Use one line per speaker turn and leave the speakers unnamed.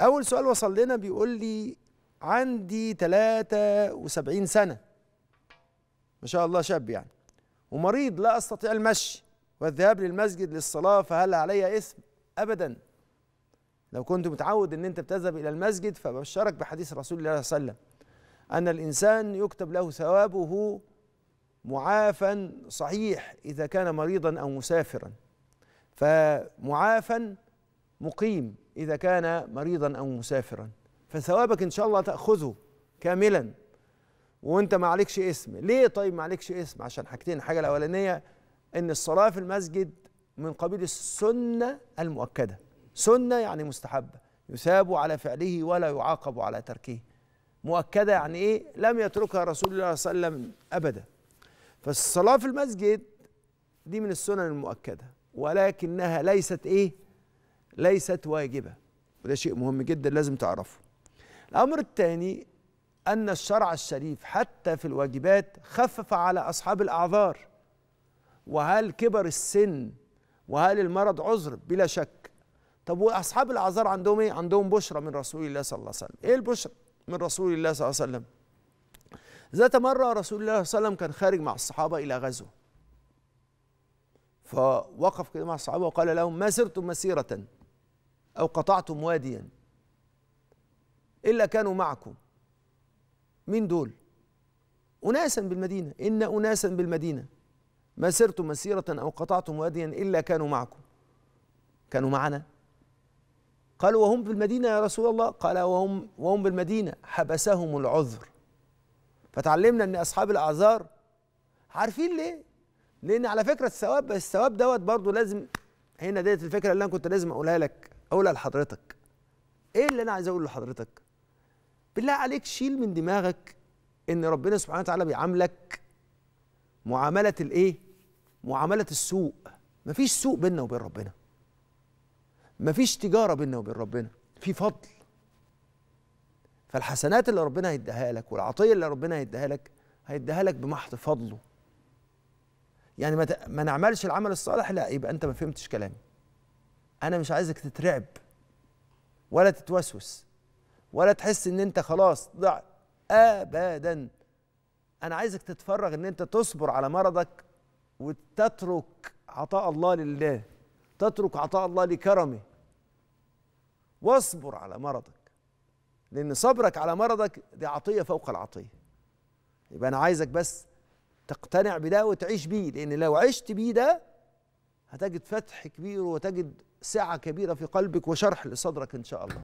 اول سؤال وصل لنا بيقول لي عندي 73 سنه ما شاء الله شاب يعني ومريض لا استطيع المشي والذهاب للمسجد للصلاه فهل علي اثم ابدا لو كنت متعود ان انت بتذهب الى المسجد فبشرك بحديث رسول الله صلى الله عليه وسلم ان الانسان يكتب له ثوابه معافا صحيح اذا كان مريضا او مسافرا فمعافا مقيم إذا كان مريضا أو مسافرا فثوابك إن شاء الله تأخذه كاملا وأنت ما عليكش اسم ليه طيب ما عليكش اسم عشان حاجتين الحاجة الأولانية إن الصلاة في المسجد من قبيل السنة المؤكدة سنة يعني مستحبة يثاب على فعله ولا يعاقب على تركه مؤكدة يعني إيه لم يتركها رسول الله صلى الله عليه وسلم أبدا فالصلاة في المسجد دي من السنن المؤكدة ولكنها ليست إيه ليست واجبة وده شيء مهم جدا لازم تعرفه الأمر الثاني أن الشرع الشريف حتى في الواجبات خفف على أصحاب الأعذار وهل كبر السن وهل المرض عذر بلا شك طب وأصحاب الأعذار عندهم إيه؟ عندهم بشرة من رسول الله صلى الله عليه وسلم إيه البشرة من رسول الله صلى الله عليه وسلم ذات مرة رسول الله صلى الله عليه وسلم كان خارج مع الصحابة إلى غزو فوقف كده مع الصحابة وقال لهم ما سرتم مسيرة أو قطعتم واديا إلا كانوا معكم مين دول أناسا بالمدينة إن أناسا بالمدينة ما سرتم مسيرة أو قطعتم واديا إلا كانوا معكم كانوا معنا قالوا وهم بالمدينة يا رسول الله قال وهم, وهم بالمدينة حبسهم العذر فتعلمنا أن أصحاب الأعذار عارفين ليه لأن على فكرة الثواب الثواب دوت برضه لازم هنا ديت الفكرة اللي أنا كنت لازم أقولها لك اقولها لحضرتك ايه اللي انا عايز اقوله لحضرتك بالله عليك شيل من دماغك ان ربنا سبحانه وتعالى بيعاملك معامله الايه معامله السوق مفيش سوق بيننا وبين ربنا مفيش تجاره بيننا وبين ربنا في فضل فالحسنات اللي ربنا هيديها لك والعطيه اللي ربنا هيديها لك هيديها لك بمحض فضله يعني ما, ما نعملش العمل الصالح لا يبقى انت ما فهمتش كلامي انا مش عايزك تترعب ولا تتوسوس ولا تحس ان انت خلاص ضعت ابدا انا عايزك تتفرغ ان انت تصبر على مرضك وتترك عطاء الله لله تترك عطاء الله لكرمه واصبر على مرضك لان صبرك على مرضك دي عطيه فوق العطيه يبقى انا عايزك بس تقتنع بده وتعيش بيه لان لو عشت بيه ده هتجد فتح كبير وتجد ساعة كبيرة في قلبك وشرح لصدرك إن شاء الله